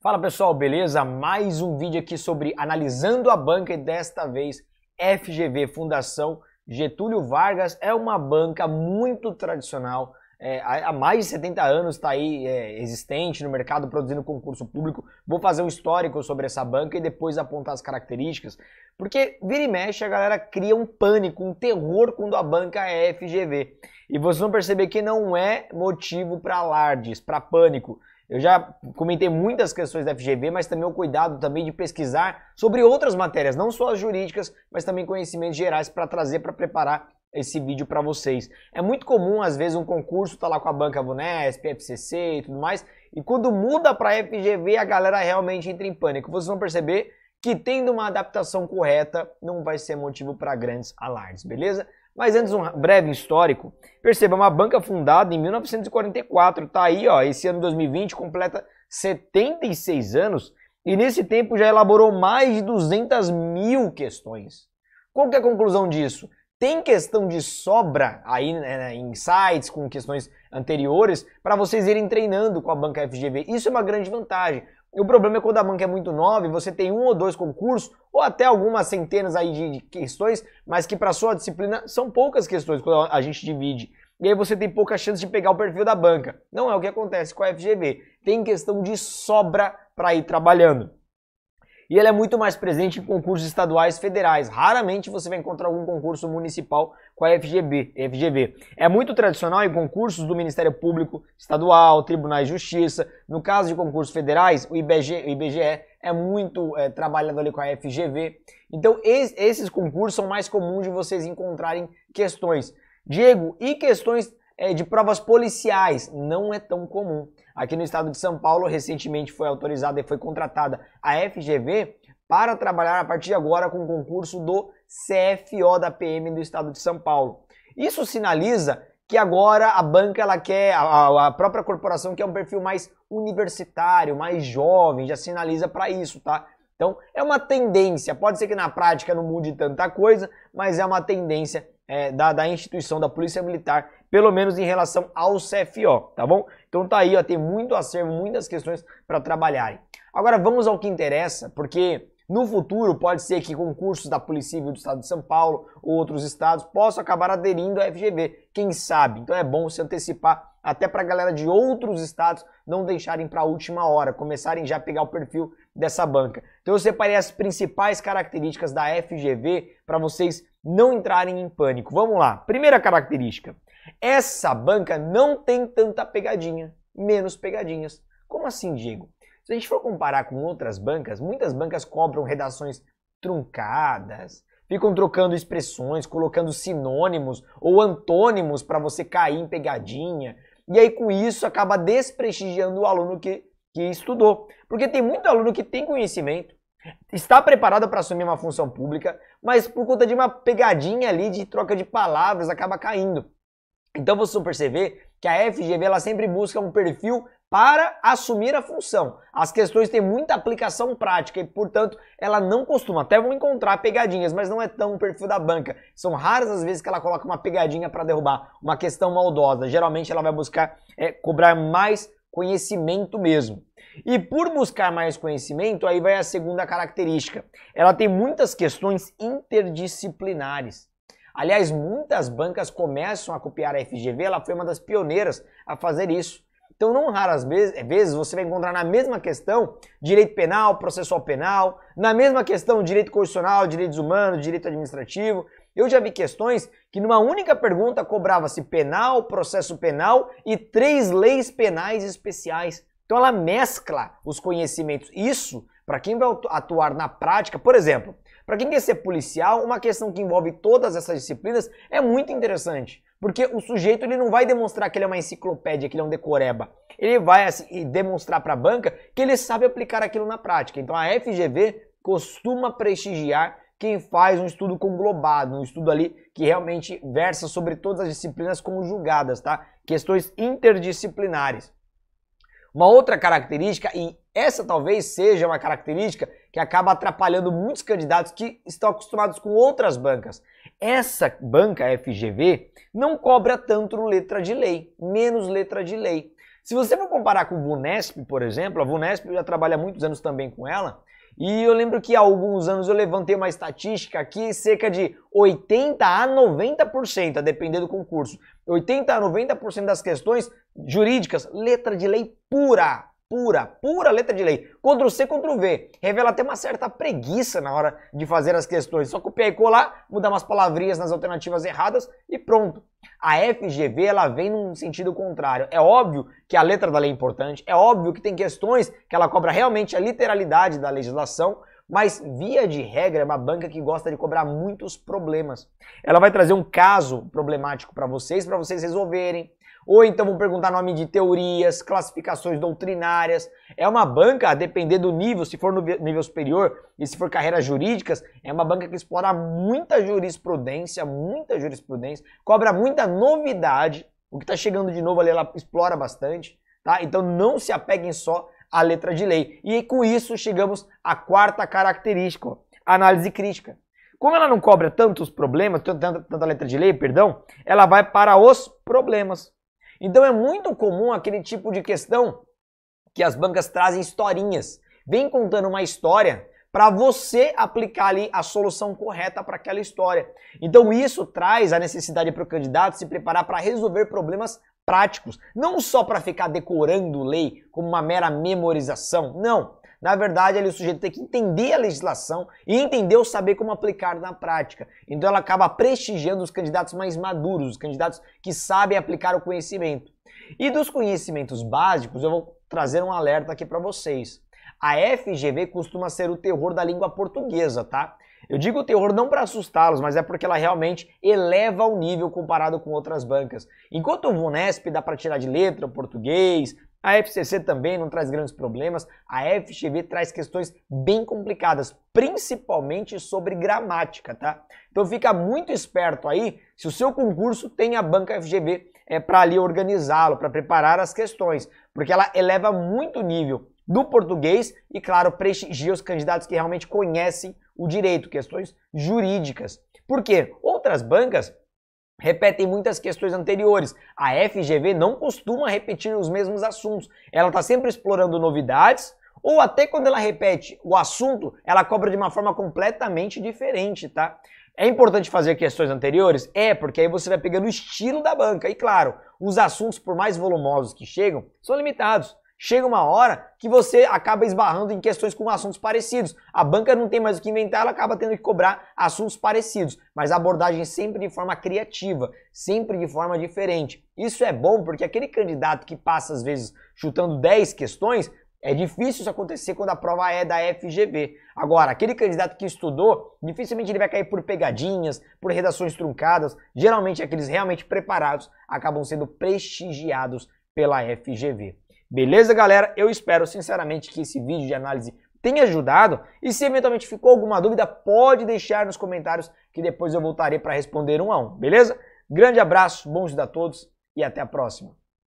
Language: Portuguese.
Fala pessoal, beleza? Mais um vídeo aqui sobre analisando a banca e desta vez FGV Fundação Getúlio Vargas é uma banca muito tradicional, é, há mais de 70 anos está aí é, existente no mercado produzindo concurso público. Vou fazer um histórico sobre essa banca e depois apontar as características, porque vira e mexe a galera cria um pânico, um terror quando a banca é FGV. E vocês vão perceber que não é motivo para alardes, para pânico eu já comentei muitas questões da FGV, mas também o cuidado também de pesquisar sobre outras matérias, não só as jurídicas, mas também conhecimentos gerais para trazer, para preparar esse vídeo para vocês. É muito comum, às vezes, um concurso tá lá com a banca Vunesp, FCC e tudo mais, e quando muda para FGV, a galera realmente entra em pânico. Vocês vão perceber que tendo uma adaptação correta, não vai ser motivo para grandes alardes, beleza? Mas antes, um breve histórico. Perceba, é uma banca fundada em 1944, está aí, ó, esse ano 2020 completa 76 anos e nesse tempo já elaborou mais de 200 mil questões. Qual que é a conclusão disso? Tem questão de sobra aí né, né em sites com questões anteriores para vocês irem treinando com a banca FGV. Isso é uma grande vantagem. E o problema é quando a banca é muito nova e você tem um ou dois concursos, ou até algumas centenas aí de, de questões, mas que para sua disciplina são poucas questões quando a gente divide. E aí você tem pouca chance de pegar o perfil da banca. Não é o que acontece com a FGV. Tem questão de sobra para ir trabalhando e ela é muito mais presente em concursos estaduais federais. Raramente você vai encontrar algum concurso municipal com a FGB, FGV. É muito tradicional em concursos do Ministério Público Estadual, Tribunais de Justiça. No caso de concursos federais, o IBGE, o IBGE é muito é, trabalhado ali com a FGV. Então, es, esses concursos são mais comuns de vocês encontrarem questões. Diego, e questões é, de provas policiais. Não é tão comum. Aqui no estado de São Paulo, recentemente foi autorizada e foi contratada a FGV para trabalhar a partir de agora com o concurso do CFO da PM do estado de São Paulo. Isso sinaliza que agora a banca ela quer, a, a, própria corporação quer um perfil mais universitário, mais jovem, já sinaliza para isso, tá? Então é uma tendência, pode ser que na prática não mude tanta coisa, mas é uma tendência é, da, da instituição da Polícia Militar, pelo menos em relação ao CFO, tá bom? Então tá aí, ó, tem muito acervo, muitas questões para trabalharem. Agora vamos ao que interessa, porque no futuro pode ser que concursos da Polícia Civil do Estado de São Paulo ou outros estados possam acabar aderindo à FGV, quem sabe? Então é bom se antecipar até para a galera de outros estados não deixarem para a última hora, começarem já a pegar o perfil dessa banca. Então eu separei as principais características da FGV para vocês não entrarem em pânico. Vamos lá. Primeira característica: essa banca não tem tanta pegadinha, menos pegadinhas. Como assim, Diego? Se a gente for comparar com outras bancas, muitas bancas cobram redações truncadas, ficam trocando expressões, colocando sinônimos ou antônimos para você cair em pegadinha. E aí com isso acaba desprestigiando o aluno que que estudou. Porque tem muito aluno que tem conhecimento, está preparado para assumir uma função pública, mas por conta de uma pegadinha ali de troca de palavras acaba caindo. Então você perceber que a FGV ela sempre busca um perfil para assumir a função. As questões têm muita aplicação prática e, portanto, ela não costuma. Até vão encontrar pegadinhas, mas não é tão o perfil da banca. São raras as vezes que ela coloca uma pegadinha para derrubar uma questão maldosa. Geralmente ela vai buscar é, cobrar mais conhecimento mesmo. E por buscar mais conhecimento, aí vai a segunda característica. Ela tem muitas questões interdisciplinares. Aliás, muitas bancas começam a copiar a FGV, ela foi uma das pioneiras a fazer isso. Então, não raras eh, vezes você vai encontrar na mesma questão direito penal, processual penal, na mesma questão direito constitucional, direitos humanos, direito administrativo, eu já vi questões que numa única pergunta cobrava-se penal, processo penal e três leis penais especiais. Então ela mescla os conhecimentos. Isso, para quem vai atuar na prática, por exemplo, para quem quer ser policial, uma questão que envolve todas essas disciplinas é muito interessante. Porque o sujeito ele não vai demonstrar que ele é uma enciclopédia, que ele é um decoreba. Ele vai assim, demonstrar para a banca que ele sabe aplicar aquilo na prática. Então a FGV costuma prestigiar quem faz um estudo conglobado, um estudo ali que realmente versa sobre todas as disciplinas conjugadas, tá? Questões interdisciplinares. Uma outra característica, e essa talvez seja uma característica que acaba atrapalhando muitos candidatos que estão acostumados com outras bancas. Essa banca FGV não cobra tanto letra de lei, menos letra de lei. Se você for comparar com o Vunesp, por exemplo, a Vunesp já trabalha muitos anos também com ela, e eu lembro que há alguns anos eu levantei uma estatística aqui, cerca de 80 a 90%, a depender do concurso. 80 a 90% das questões jurídicas, letra de lei pura pura, pura letra de lei. Ctrl C, Ctrl V. Revela até uma certa preguiça na hora de fazer as questões. Só copiar e colar, mudar umas palavrinhas nas alternativas erradas e pronto. A FGV ela vem num sentido contrário. É óbvio que a letra da lei é importante, é óbvio que tem questões que ela cobra realmente a literalidade da legislação, mas via de regra é uma banca que gosta de cobrar muitos problemas. Ela vai trazer um caso problemático para vocês, para vocês resolverem, ou então vão perguntar nome de teorias, classificações doutrinárias. É uma banca, a depender do nível, se for no nível superior e se for carreiras jurídicas, é uma banca que explora muita jurisprudência, muita jurisprudência, cobra muita novidade. O que está chegando de novo ali, ela explora bastante, tá? Então não se apeguem só à letra de lei. E com isso chegamos à quarta característica, ó, análise crítica. Como ela não cobra tantos problemas, tanta, letra de lei, perdão, ela vai para os problemas. Então é muito comum aquele tipo de questão que as bancas trazem historinhas. Vem contando uma história para você aplicar ali a solução correta para aquela história. Então isso traz a necessidade para o candidato se preparar para resolver problemas práticos, não só para ficar decorando lei como uma mera memorização. Não, na verdade, ali é o sujeito tem que entender a legislação e entender ou saber como aplicar na prática. Então ela acaba prestigiando os candidatos mais maduros, os candidatos que sabem aplicar o conhecimento. E dos conhecimentos básicos, eu vou trazer um alerta aqui para vocês. A FGV costuma ser o terror da língua portuguesa, tá? Eu digo terror não para assustá-los, mas é porque ela realmente eleva o nível comparado com outras bancas. Enquanto o Vunesp dá para tirar de letra, o português, a FCC também não traz grandes problemas, a FGV traz questões bem complicadas, principalmente sobre gramática, tá? Então fica muito esperto aí se o seu concurso tem a banca FGV é, para ali organizá-lo, para preparar as questões, porque ela eleva muito o nível do português e, claro, prestigia os candidatos que realmente conhecem o direito, questões jurídicas. Por quê? Outras bancas repetem muitas questões anteriores. A FGV não costuma repetir os mesmos assuntos. Ela está sempre explorando novidades, ou até quando ela repete o assunto, ela cobra de uma forma completamente diferente, tá? É importante fazer questões anteriores? É, porque aí você vai pegando o estilo da banca. E claro, os assuntos, por mais volumosos que chegam, são limitados. Chega uma hora que você acaba esbarrando em questões com assuntos parecidos. A banca não tem mais o que inventar, ela acaba tendo que cobrar assuntos parecidos, mas a abordagem é sempre de forma criativa, sempre de forma diferente. Isso é bom porque aquele candidato que passa às vezes chutando 10 questões, é difícil isso acontecer quando a prova é da FGV. Agora, aquele candidato que estudou, dificilmente ele vai cair por pegadinhas, por redações truncadas. Geralmente, aqueles realmente preparados acabam sendo prestigiados pela FGV. Beleza, galera? Eu espero sinceramente que esse vídeo de análise tenha ajudado. E se eventualmente ficou alguma dúvida, pode deixar nos comentários que depois eu voltarei para responder um a um, beleza? Grande abraço, bons dias a todos e até a próxima.